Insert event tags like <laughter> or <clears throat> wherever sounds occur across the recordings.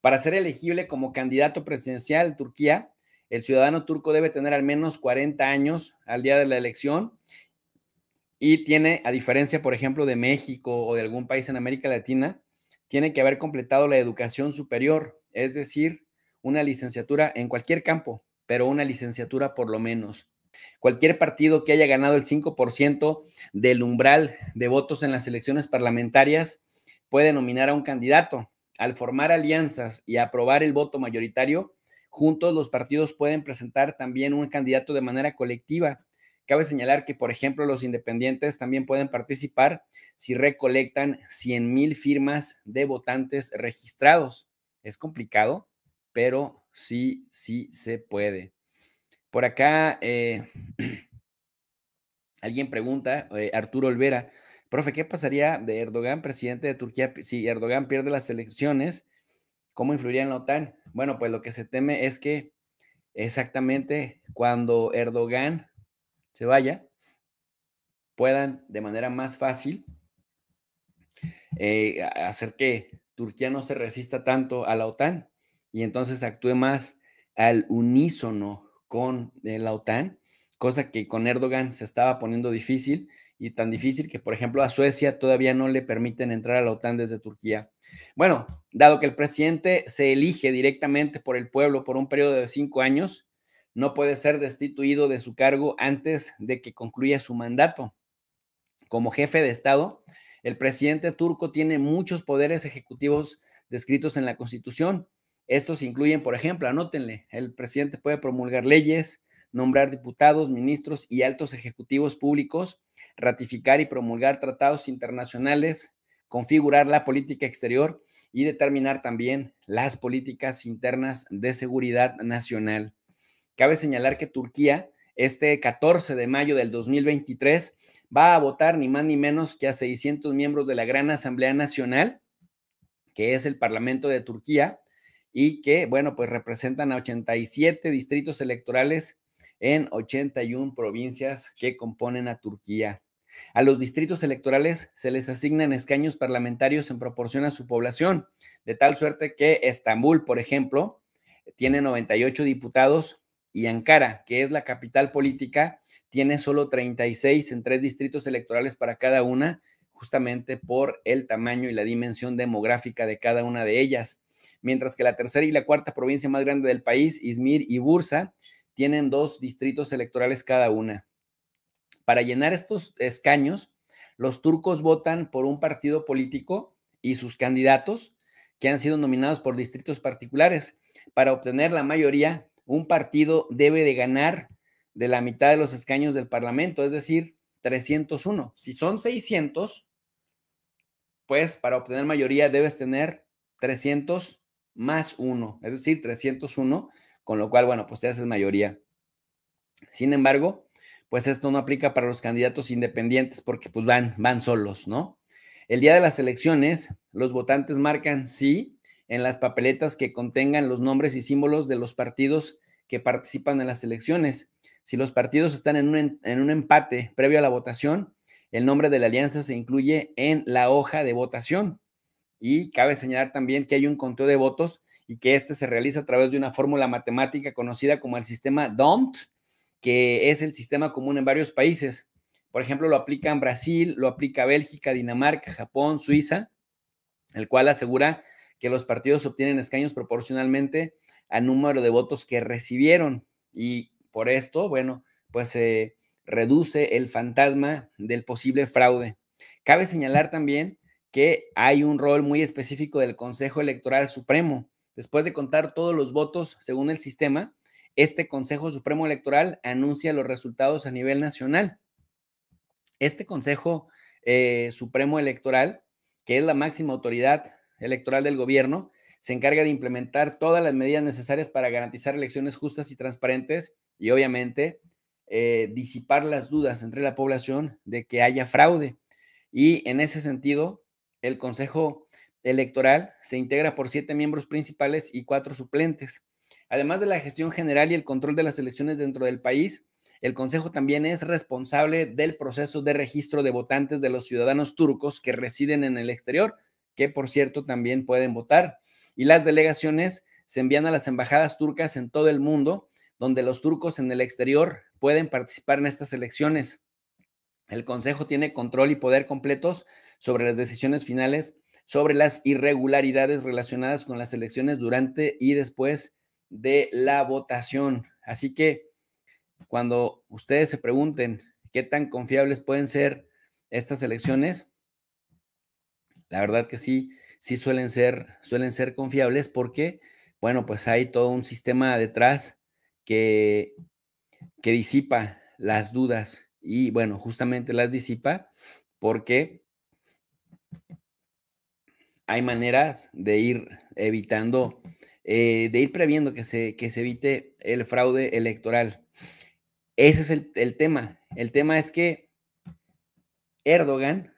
Para ser elegible como candidato presidencial en Turquía, el ciudadano turco debe tener al menos 40 años al día de la elección y tiene, a diferencia, por ejemplo, de México o de algún país en América Latina, tiene que haber completado la educación superior, es decir, una licenciatura en cualquier campo, pero una licenciatura por lo menos. Cualquier partido que haya ganado el 5% del umbral de votos en las elecciones parlamentarias puede nominar a un candidato al formar alianzas y aprobar el voto mayoritario, juntos los partidos pueden presentar también un candidato de manera colectiva. Cabe señalar que, por ejemplo, los independientes también pueden participar si recolectan mil firmas de votantes registrados. Es complicado, pero sí, sí se puede. Por acá, eh, <clears throat> alguien pregunta, eh, Arturo Olvera, Profe, ¿qué pasaría de Erdogan, presidente de Turquía, si Erdogan pierde las elecciones? ¿Cómo influiría en la OTAN? Bueno, pues lo que se teme es que exactamente cuando Erdogan se vaya, puedan de manera más fácil eh, hacer que Turquía no se resista tanto a la OTAN y entonces actúe más al unísono con eh, la OTAN, cosa que con Erdogan se estaba poniendo difícil y tan difícil que, por ejemplo, a Suecia todavía no le permiten entrar a la OTAN desde Turquía. Bueno, dado que el presidente se elige directamente por el pueblo por un periodo de cinco años, no puede ser destituido de su cargo antes de que concluya su mandato. Como jefe de Estado, el presidente turco tiene muchos poderes ejecutivos descritos en la Constitución. Estos incluyen, por ejemplo, anótenle, el presidente puede promulgar leyes, nombrar diputados, ministros y altos ejecutivos públicos ratificar y promulgar tratados internacionales, configurar la política exterior y determinar también las políticas internas de seguridad nacional. Cabe señalar que Turquía, este 14 de mayo del 2023, va a votar ni más ni menos que a 600 miembros de la Gran Asamblea Nacional, que es el Parlamento de Turquía, y que, bueno, pues representan a 87 distritos electorales en 81 provincias que componen a Turquía. A los distritos electorales se les asignan escaños parlamentarios en proporción a su población, de tal suerte que Estambul, por ejemplo, tiene 98 diputados y Ankara, que es la capital política, tiene solo 36 en tres distritos electorales para cada una, justamente por el tamaño y la dimensión demográfica de cada una de ellas. Mientras que la tercera y la cuarta provincia más grande del país, Izmir y Bursa, tienen dos distritos electorales cada una. Para llenar estos escaños, los turcos votan por un partido político y sus candidatos que han sido nominados por distritos particulares. Para obtener la mayoría, un partido debe de ganar de la mitad de los escaños del Parlamento, es decir, 301. Si son 600, pues para obtener mayoría debes tener 300 más 1, es decir, 301 con lo cual, bueno, pues te haces mayoría. Sin embargo, pues esto no aplica para los candidatos independientes porque pues van, van solos, ¿no? El día de las elecciones, los votantes marcan sí en las papeletas que contengan los nombres y símbolos de los partidos que participan en las elecciones. Si los partidos están en un, en un empate previo a la votación, el nombre de la alianza se incluye en la hoja de votación. Y cabe señalar también que hay un conteo de votos y que este se realiza a través de una fórmula matemática conocida como el sistema DOMT, que es el sistema común en varios países. Por ejemplo, lo aplica en Brasil, lo aplica Bélgica, Dinamarca, Japón, Suiza, el cual asegura que los partidos obtienen escaños proporcionalmente al número de votos que recibieron. Y por esto, bueno, pues se reduce el fantasma del posible fraude. Cabe señalar también hay un rol muy específico del Consejo Electoral Supremo. Después de contar todos los votos según el sistema, este Consejo Supremo Electoral anuncia los resultados a nivel nacional. Este Consejo eh, Supremo Electoral, que es la máxima autoridad electoral del gobierno, se encarga de implementar todas las medidas necesarias para garantizar elecciones justas y transparentes y obviamente eh, disipar las dudas entre la población de que haya fraude. Y en ese sentido, el Consejo Electoral se integra por siete miembros principales y cuatro suplentes. Además de la gestión general y el control de las elecciones dentro del país, el Consejo también es responsable del proceso de registro de votantes de los ciudadanos turcos que residen en el exterior, que por cierto también pueden votar. Y las delegaciones se envían a las embajadas turcas en todo el mundo, donde los turcos en el exterior pueden participar en estas elecciones. El Consejo tiene control y poder completos sobre las decisiones finales, sobre las irregularidades relacionadas con las elecciones durante y después de la votación. Así que cuando ustedes se pregunten qué tan confiables pueden ser estas elecciones, la verdad que sí, sí suelen ser, suelen ser confiables porque, bueno, pues hay todo un sistema detrás que, que disipa las dudas y bueno, justamente las disipa porque hay maneras de ir evitando, eh, de ir previendo que se, se evite el fraude electoral. Ese es el, el tema. El tema es que Erdogan,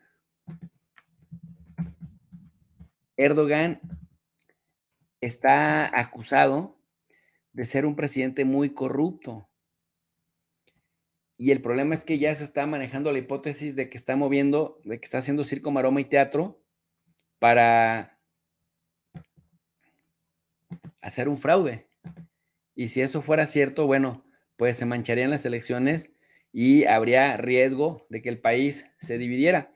Erdogan está acusado de ser un presidente muy corrupto. Y el problema es que ya se está manejando la hipótesis de que está moviendo, de que está haciendo circo, maroma y teatro para hacer un fraude. Y si eso fuera cierto, bueno, pues se mancharían las elecciones y habría riesgo de que el país se dividiera.